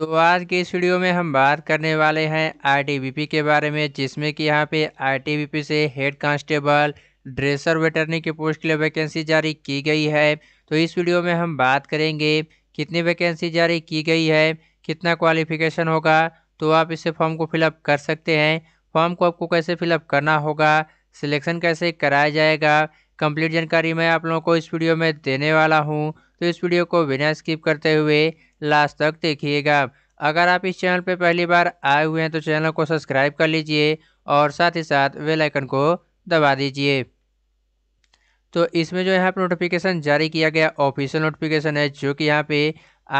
तो आज के इस वीडियो में हम बात करने वाले हैं आईटीबीपी के बारे में जिसमें कि यहाँ पे आईटीबीपी से हेड कांस्टेबल ड्रेसर वेटरनी के पोस्ट के लिए वैकेंसी जारी की गई है तो इस वीडियो में हम बात करेंगे कितनी वैकेंसी जारी की गई है कितना क्वालिफिकेशन होगा तो आप इसे फॉर्म को फिलअप कर सकते हैं फॉर्म को आपको कैसे फिलअप करना होगा सिलेक्शन कैसे कराया जाएगा कंप्लीट जानकारी मैं आप लोगों को इस वीडियो में देने वाला हूँ तो इस वीडियो को बिना स्किप करते हुए लास्ट तक देखिएगा अगर आप इस चैनल पर पहली बार आए हुए हैं तो चैनल को सब्सक्राइब कर लीजिए और साथ ही साथ वेल आइकन को दबा दीजिए तो इसमें जो यहाँ पर नोटिफिकेशन जारी किया गया ऑफिशियल नोटिफिकेशन है जो कि यहाँ पे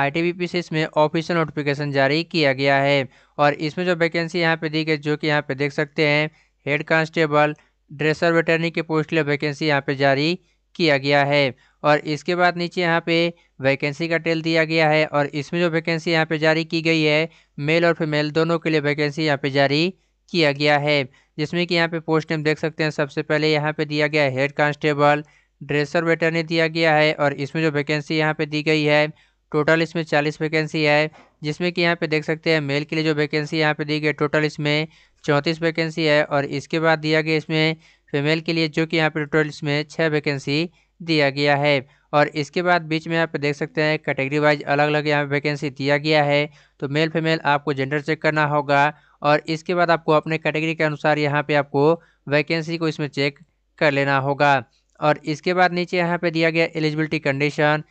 आई से इसमें ऑफिशियल नोटिफिकेशन जारी किया गया है और इसमें जो वैकेंसी यहाँ पे दी गई जो कि यहाँ पे देख सकते हैं हेड कांस्टेबल ड्रेसर वेटरनी के पोस्ट के लिए वैकेंसी यहाँ पे जारी किया गया है और इसके बाद नीचे यहाँ पे वैकेंसी का टेल दिया गया है और इसमें जो वैकेंसी यहाँ पे जारी की गई है मेल और फीमेल दोनों के लिए वैकेंसी यहाँ पे जारी किया गया है जिसमें कि यहाँ पे पोस्ट नेम देख सकते हैं सबसे पहले यहाँ पे दिया गया है हेड कांस्टेबल ड्रेसर ने दिया गया है और इसमें जो वैकेंसी यहाँ पर दी गई है टोटल इसमें चालीस वैकेंसी है जिसमें कि यहाँ पे देख सकते हैं मेल के लिए जो वैकेंसी यहाँ पर दी गई टोटल इसमें चौंतीस वैकेंसी है और इसके बाद दिया गया इसमें फीमेल के लिए जो कि यहाँ पर टोटल इसमें छः वैकेंसी दिया गया है और इसके बाद बीच में आप देख सकते हैं कैटेगरी वाइज अलग अलग यहाँ पे वैकेंसी दिया गया है तो मेल फीमेल आपको जेंडर चेक करना होगा और इसके बाद आपको अपने कैटेगरी के अनुसार यहाँ पे आपको वैकेंसी को इसमें चेक कर लेना होगा और इसके बाद नीचे यहाँ पे दिया गया एलिजिबिलिटी कंडीशन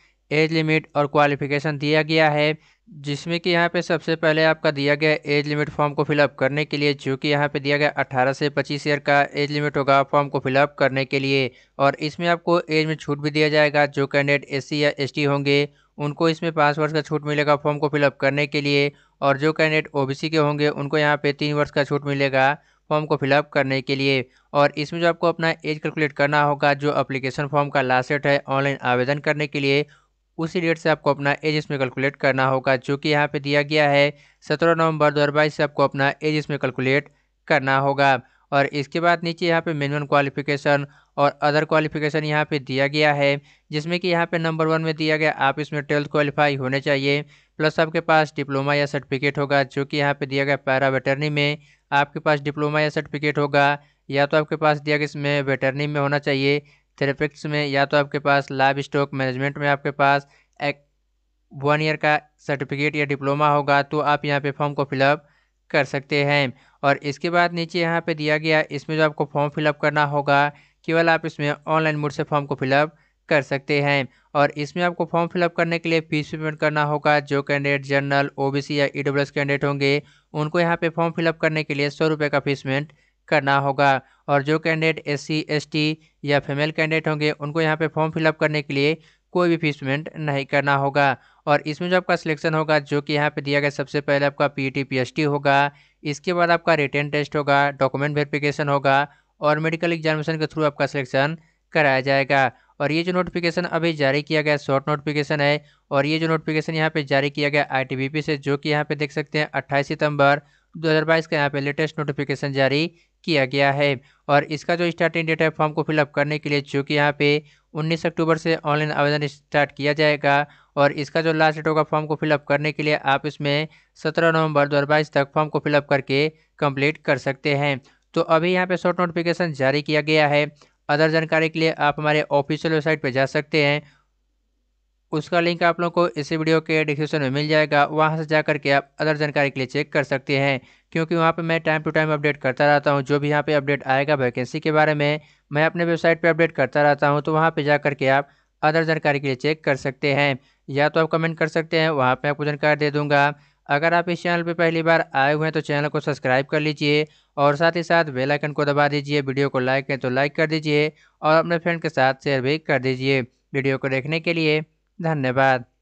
एज लिमिट और क्वालिफिकेशन दिया गया है जिसमें कि यहाँ पे सबसे पहले आपका दिया गया एज लिमिट फॉर्म को फिलअप करने के लिए जो कि यहाँ पे दिया गया 18 से 25 ईयर का एज लिमिट होगा फॉर्म को फिलअप करने के लिए और इसमें आपको एज में छूट भी दिया जाएगा जो कैंडिडेट एससी या एसटी होंगे उनको इसमें पाँच वर्ष का छूट मिलेगा फॉर्म को फिलअप करने के लिए और जो कैंडिडेट ओ के होंगे उनको यहाँ पे तीन वर्ष का छूट मिलेगा फॉर्म को फिलअप करने के लिए और इसमें जो आपको अपना एज कैलकुलेट करना होगा जो अप्लीकेशन फॉर्म का लास्ट डेट है ऑनलाइन आवेदन करने के लिए उसी डेट से आपको अपना एज इसमें कैलकुलेट करना होगा जो कि यहाँ पे दिया गया है सत्रह नवंबर 2022 से आपको अपना एज इसमें कैलकुलेट करना होगा और इसके बाद नीचे यहाँ पे मिनिमम क्वालिफिकेशन और अदर क्वालिफिकेशन यहाँ पे दिया गया है जिसमें कि यहाँ पे नंबर वन में दिया गया आप इसमें ट्वेल्थ क्वालिफाई होने चाहिए प्लस आपके पास डिप्लोमा या सर्टिफिकेट होगा जो कि यहाँ पर दिया गया पैरा वेटरनी में आपके पास डिप्लोमा या सर्टिफिकेट होगा या तो आपके पास दिया गया इसमें वेटरनी में होना चाहिए थेरेपिक्स में या तो आपके पास लाइव स्टॉक मैनेजमेंट में आपके पास एक वन ईयर का सर्टिफिकेट या डिप्लोमा होगा तो आप यहाँ पे फॉर्म को फिलअप कर सकते हैं और इसके बाद नीचे यहाँ पे दिया गया इसमें जो आपको फॉर्म फिलअप करना होगा केवल आप इसमें ऑनलाइन मोड से फॉर्म को फिलअप कर सकते हैं और इसमें आपको फॉर्म फिलअप करने के लिए फीस पेमेंट करना होगा जो कैंडिडेट जनरल ओबीसी या ईडब्ल्यूएस कैंडिडेट होंगे उनको यहाँ पे फॉर्म फिलअप करने के लिए सौ रुपये का फीस पेमेंट करना होगा और जो candidate S C S T या फीमेल कैंडिडेट होंगे उनको यहाँ पे फॉर्म फिलअप करने के लिए कोई भी फीस पेमेंट नहीं करना होगा और इसमें जो आपका सिलेक्शन होगा जो कि यहाँ पे दिया गया सबसे पहले आपका P T P S T होगा इसके बाद आपका रिटर्न टेस्ट होगा डॉक्यूमेंट वेरिफिकेशन होगा और मेडिकल एग्जामिनेशन के थ्रू आपका सिलेक्शन कराया जाएगा और ये जो नोटिफिकेशन अभी जारी किया गया शॉर्ट नोटिफिकेशन है और ये जो नोटिफिकेशन यहाँ पे जारी किया गया आई से जो कि यहाँ पे देख सकते हैं 28 सितंबर 2022 का यहाँ पे लेटेस्ट नोटिफिकेशन जारी किया गया है और इसका जो स्टार्टिंग डेट है फॉर्म को फिलअप करने के लिए चूँकि यहाँ पे 19 अक्टूबर से ऑनलाइन आवेदन स्टार्ट किया जाएगा और इसका जो लास्ट डेट होगा फॉर्म को फिलअप करने के लिए आप इसमें 17 नवंबर 2022 तक फॉर्म को फिलअप करके कंप्लीट कर सकते हैं तो अभी यहाँ पे शॉर्ट नोटिफिकेशन जारी किया गया है अदर जानकारी के लिए आप हमारे ऑफिशियल वेबसाइट पर जा सकते हैं उसका लिंक आप लोग को इसी वीडियो के डिस्क्रिप्शन में मिल जाएगा वहाँ से जा के आप अदर जानकारी के लिए चेक कर सकते हैं क्योंकि वहाँ पे मैं टाइम टू टाइम अपडेट करता रहता हूँ जो भी यहाँ पे अपडेट आएगा वैकेंसी के बारे में मैं अपने वेबसाइट पर अपडेट करता रहता हूँ तो वहाँ पर जा करके आप अदर जानकारी के लिए चेक कर सकते हैं या तो आप कमेंट कर सकते हैं वहाँ पर आपको जानकारी दे दूँगा अगर आप इस चैनल पर पहली बार आए हुए हैं तो चैनल को सब्सक्राइब कर लीजिए और साथ ही साथ बेल आइकन को दबा दीजिए वीडियो को लाइक करें तो लाइक कर दीजिए और अपने फ्रेंड के साथ शेयर भी कर दीजिए वीडियो को देखने के लिए धन्यवाद